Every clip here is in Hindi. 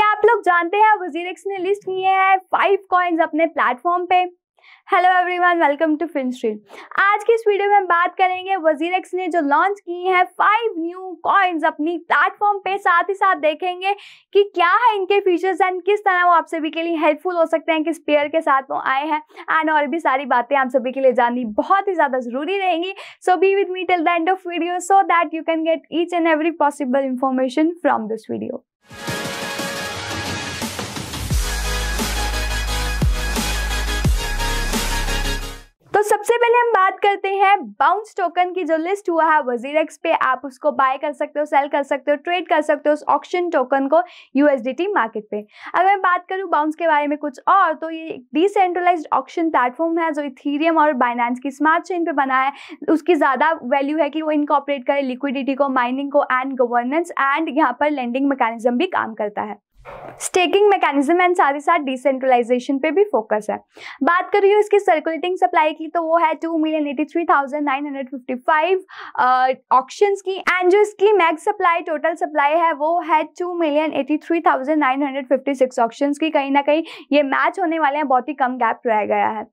क्या आप लोग जानते हैं वजीरेक्स ने लिस्ट किए हैं फाइव कॉइन्स अपने प्लेटफॉर्म पे हेलो एवरीवन वेलकम टू फिनस्ट्रील आज की इस वीडियो में बात करेंगे वजीरेक्स ने जो लॉन्च की है फाइव न्यू कॉइन्स अपनी प्लेटफॉर्म पे साथ ही साथ देखेंगे कि क्या है इनके फीचर्स एंड किस तरह वो आप सभी के लिए हेल्पफुल हो सकते हैं किस पेयर के साथ वो आए हैं एंड और भी सारी बातें आप सभी के लिए जाननी बहुत ही ज़्यादा ज़रूरी रहेंगी so be with me till the end of video so that you can get each and every possible information from this video सबसे पहले हम बात करते हैं बाउंस टोकन की जो लिस्ट हुआ है एक्स पे आप उसको बाय कर सकते हो सेल कर सकते हो ट्रेड कर सकते हो उस ऑक्शन टोकन को यूएसडीटी मार्केट पे अगर मैं बात करूँ बाउंस के बारे में कुछ और तो ये एक डिसेंट्रलाइज ऑक्शन प्लेटफॉर्म है जो इथीरियम और बाइनांस की स्मार्ट चेन पे बना है उसकी ज़्यादा वैल्यू है कि वो इनकॉपरेट करे लिक्विडिटी को माइनिंग को एंड गवर्नेंस एंड यहाँ पर लैंडिंग मैकेनिज्म भी काम करता है स्टेकिंग मैकेनिज्म एंड साथ ही साथ डिसेंट्रलाइजेशन पे भी फोकस है बात कर रही हूँ इसकी सर्कुलेटिंग सप्लाई की तो वो है two million eighty three thousand nine hundred fifty five option की एंड जो इसकी मैक्स सप्लाई टोटल सप्लाई है वो है two million eighty three thousand nine hundred fifty six option की कहीं ना कहीं ये मैच होने वाले हैं बहुत ही कम गैप रह गया है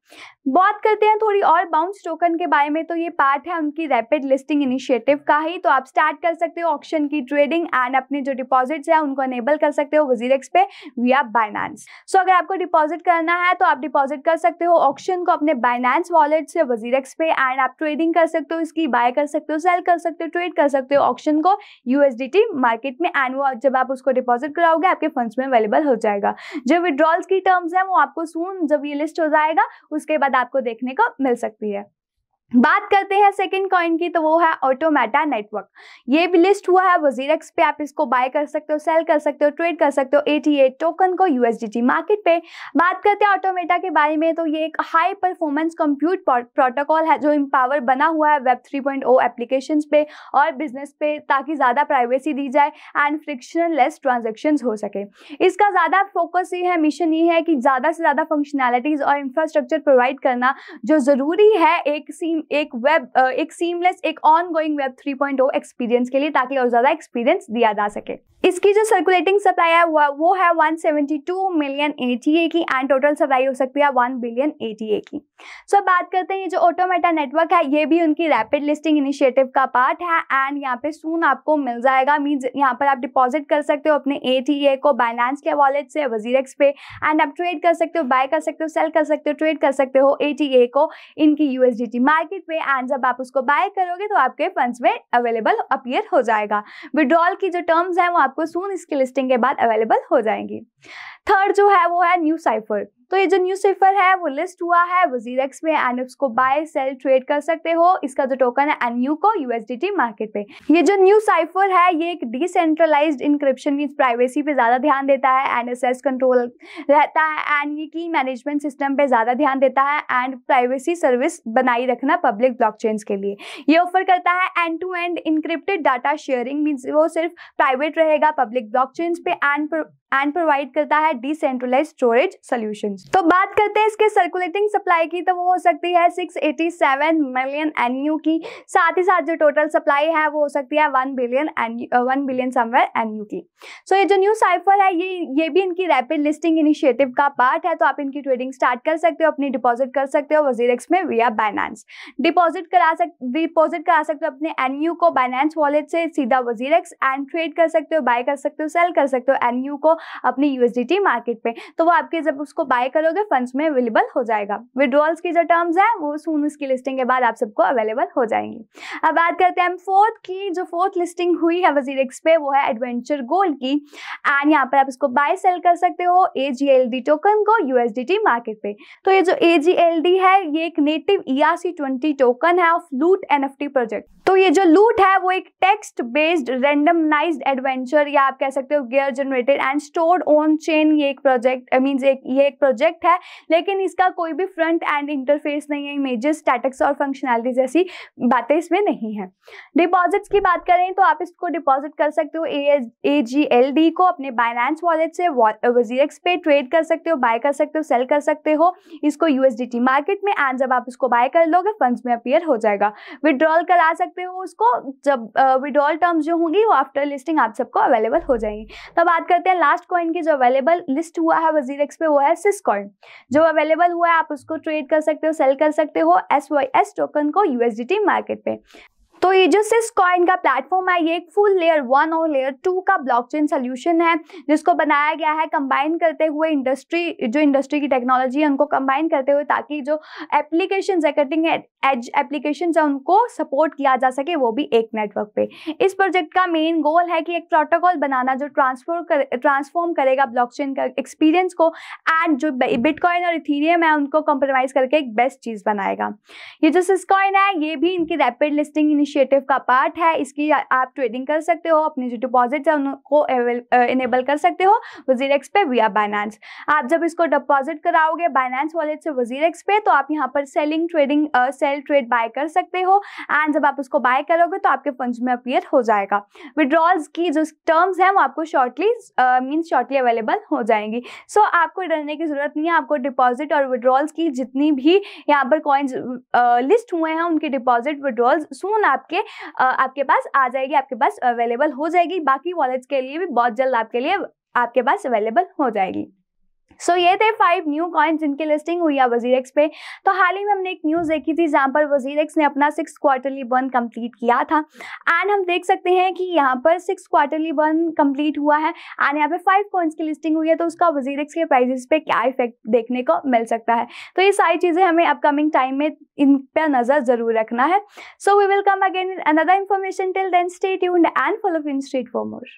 बात करते हैं थोड़ी और बाउंस टोकन के बारे में तो ये पार्ट है उनकी रैपिड लिस्टिंग इनिशिएटिव का ही तो आप स्टार्ट कर सकते हो ऑप्शन की ट्रेडिंग एंड अपने जो डिपॉजिट्स हैं उनको अनेबल कर सकते हो एक्स पे विया बाइनांस सो अगर आपको डिपॉजिट करना है तो आप डिपॉजिट कर सकते हो ऑप्शन को अपने बाइनांस वॉलेट से एक्स पे एंड आप ट्रेडिंग कर सकते हो इसकी बाय कर सकते हो सेल कर सकते हो ट्रेड कर सकते हो ऑप्शन को यूएसडीटी मार्केट में एंड वो जब आप उसको डिपॉजिट कराओगे आपके फंड्स में अवेलेबल हो जाएगा जो विड्रॉल्स की टर्म्स हैं वो आपको सुन जब ये लिस्ट हो जाएगा उसके बाद आपको देखने को मिल सकती है बात करते हैं सेकंड कॉइन की तो वो है ऑटोमेटा नेटवर्क ये भी लिस्ट हुआ है वजीरक्स पे आप इसको बाय कर सकते हो सेल कर सकते हो ट्रेड कर सकते हो 88 टोकन को यूएसडीटी मार्केट पे बात करते हैं ऑटोमेटा के बारे में तो ये एक हाई परफॉर्मेंस कंप्यूट प्रोटोकॉल है जो इम्पावर बना हुआ है वेब थ्री पॉइंट एप्लीकेशन पे और बिजनेस पे ताकि ज़्यादा प्राइवेसी दी जाए एंड फ्रिक्शन लेस ट्रांजेक्शन हो सके इसका ज़्यादा फोकस ये है मिशन ये है कि ज़्यादा से ज़्यादा फंक्शनैलिटीज़ और इंफ्रास्ट्रक्चर प्रोवाइड करना जो ज़रूरी है एक सी एक वेब एक सीमलेस एक ongoing web three 3.0 experience के लिए ताकि और ज़्यादा एक्सपीरियंस दिया जा सके इसकी जो सर्कुलेटिंग सप्लाई है वो है 172 मिलियन एटीए की एंड टोटल सप्लाई हो सकती है 1 बिलियन एटीए की सो so, बात करते हैं ये जो ऑटोमेटा नेटवर्क है ये भी उनकी रैपिड लिस्टिंग इनिशिएटिव का पार्ट है एंड यहाँ पे सून आपको मिल जाएगा मीन्स यहाँ पर आप डिपॉजिट कर सकते हो अपने ए को बाइनांस के वॉलेट से वजीरेक्स पे एंड आप ट्रेड कर सकते हो बाय कर सकते हो सेल कर सकते हो ट्रेड कर सकते हो ए को इनकी यूएसडी मार्केट मार्केट में एंड जब आप उसको बाय करोगे तो आपके फंड्स में अवेलेबल अपियर हो जाएगा विड्रॉल की जो टर्म्स हैं वो आपको सून इसकी लिस्टिंग के बाद अवेलेबल हो जाएंगी थर्ड जो है वो है न्यू साइफर तो ये जो न्यूज पेपर है वो लिस्ट हुआ है एक्स में एंड उसको बाय सेल ट्रेड कर सकते हो इसका जो टोकन है एनयू को यूएसडीटी मार्केट पे ये जो न्यू साइफर है ये एक डिसेंट्रलाइज इंक्रिप्शन मीन प्राइवेसी पे ज्यादा ध्यान देता है एंड एसेस कंट्रोल रहता है एंड ये की मैनेजमेंट सिस्टम पे ज्यादा ध्यान देता है एंड प्राइवेसी सर्विस बनाई रखना पब्लिक ब्लॉक के लिए ये ऑफर करता है end to end encrypted data sharing means वो सिर्फ प्राइवेट रहेगा पब्लिक ब्लॉक पे एंड एंड प्रोवाइड करता है डिसेंट्रलाइज स्टोरेज सोल्यूशन तो बात करते हैं इसके सर्कुलेटिंग सप्लाई की तो वो हो सकती है 687 मिलियन एनयू की साथ ही साथ जो टोटल सप्लाई है वो हो सकती है 1 बिलियन वन बिलियन समवेयर एनयू की सो so, ये जो न्यू साइफर है ये ये भी इनकी रैपिड लिस्टिंग इनिशिएटिव का पार्ट है तो आप इनकी ट्रेडिंग स्टार्ट कर सकते हो अपनी डिपॉजिट कर सकते हो वजीरक्स में वी बाइनेंस डिपॉजिट करा सक डिपॉजिट करा सकते हो अपने एनयू को बाइनेंस वॉलेट से सीधा वजीरक्स एंड ट्रेड कर सकते हो बाय कर सकते हो सेल कर सकते हो यू को अपनी यूएसडीटी मार्केट पे तो वो आपके जब उसको बाय करोगे फंड्स में अवेलेबल हो जाएगा विड्रॉल्स की जो टर्म्स है वो सून उसकी लिस्टिंग के बाद आप सबको अवेलेबल हो जाएंगी अब बात करते हैं फोर्थ की जो फोर्थ लिस्टिंग हुई है वजीर एक्स पे वो है एडवेंचर गोल्ड की एंड यहाँ पर आप इसको बाय सेल कर सकते हो ए टोकन को यूएसडीटी मार्केट पे तो ये जो ए है ये एक नेटिव ई टोकन है ऑफ लूट एन प्रोजेक्ट तो ये जो लूट है वो एक टेक्स्ट बेस्ड रेंडमनाइज एडवेंचर या आप कह सकते हो गियर generated and stored on chain ये एक प्रोजेक्ट आई मीन एक ये एक प्रोजेक्ट है लेकिन इसका कोई भी फ्रंट एंड इंटरफेस नहीं है इमेजेस स्टैटिक्स और फंक्शनैलिटी जैसी बातें इसमें नहीं है डिपॉजिट्स की बात करें तो आप इसको डिपॉजिट कर सकते हो ए जी एल डी को अपने बाइनेंस वॉलेट से वजी एक्स पे ट्रेड कर सकते हो बाय कर सकते हो सेल कर सकते हो इसको यूएसडीटी मार्केट में एंड जब आप इसको बाय कर लोगे फंड्स में अपियर हो जाएगा विड्रॉल करा सकते हो उसको जब विड्रॉल टर्म्स जो होंगी वो आफ्टर लिस्टिंग आप सबको अवेलेबल हो जाएंगी तो बात करते हैं लास्ट लास्ट कॉइन की जो अवेलेबल लिस्ट हुआ है वजीर एक्स पे वो है सिस कॉइन जो अवेलेबल हुआ है आप उसको ट्रेड कर सकते हो सेल कर सकते हो एस वाई एस टोकन को यूएसडीटी मार्केट पे तो ये जो सिस कॉइन का प्लेटफॉर्म है ये एक फुल लेयर वन और लेयर टू का ब्लॉकचेन सॉल्यूशन है जिसको बनाया गया है कंबाइन करते हुए इंडस्ट्री जो इंडस्ट्री की टेक्नोलॉजी है उनको कंबाइन करते हुए ताकि जो एप्लीकेशन है कटिंग एज एप्लीकेशन है उनको सपोर्ट किया जा सके वो भी एक नेटवर्क पे इस प्रोजेक्ट का मेन गोल है कि एक प्रोटोकॉल बनाना जो ट्रांसफर कर ट्रांसफॉर्म करेगा ब्लॉकचेन का एक्सपीरियंस को एंड जो बिटकॉइन और इथीरियम है उनको कॉम्प्रोमाइज करके एक बेस्ट चीज़ बनाएगा ये जो सिस्कॉइन है ये भी इनकी रैपिड लिस्टिंग इनिशिएटिव का पार्ट है इसकी आप ट्रेडिंग कर सकते हो अपने जो डिपॉजिट है उनको इनेबल कर सकते हो एक्स पे विया बाइनेंस आप जब इसको डिपॉजिट कराओगे बाइनेंस वॉलेट से एक्स पे तो आप यहाँ पर selling trading uh, sell trade buy कर सकते हो एंड जब आप उसको बाय करोगे तो आपके फंड में अपीयर हो जाएगा विड्रॉल्स की जो टर्म्स हैं वो आपको शॉर्टली मीन शॉर्टली अवेलेबल हो जाएंगी सो so, आपको डरने की जरूरत नहीं है आपको डिपॉजिट और विड्रॉल्स की जितनी भी यहाँ पर कॉइन्स लिस्ट हुए हैं उनके डिपॉजिट विड्रॉल्स सून आपके uh, आपके पास आ जाएगी आपके पास अवेलेबल हो जाएगी बाकी वॉलेट्स के लिए भी बहुत जल्द आपके लिए आपके पास अवेलेबल हो जाएगी सो so, ये थे फाइव न्यू कॉइन्स जिनकी लिस्टिंग हुई है वजीर पे तो हाल ही में हमने एक न्यूज़ देखी थी जहाँ पर वजीर ने अपना सिक्स क्वार्टरली बर्न कंप्लीट किया था एंड हम देख सकते हैं कि यहाँ पर सिक्स क्वार्टरली बर्न कंप्लीट हुआ है एंड यहाँ पे फाइव कॉइन्स की लिस्टिंग हुई है तो उसका वजीर के प्राइजेस पे क्या इफेक्ट देखने को मिल सकता है तो ये सारी चीज़ें हमें अपकमिंग टाइम में इन पर नज़र ज़रूर रखना है so we will come again another information till then state and follow in street for more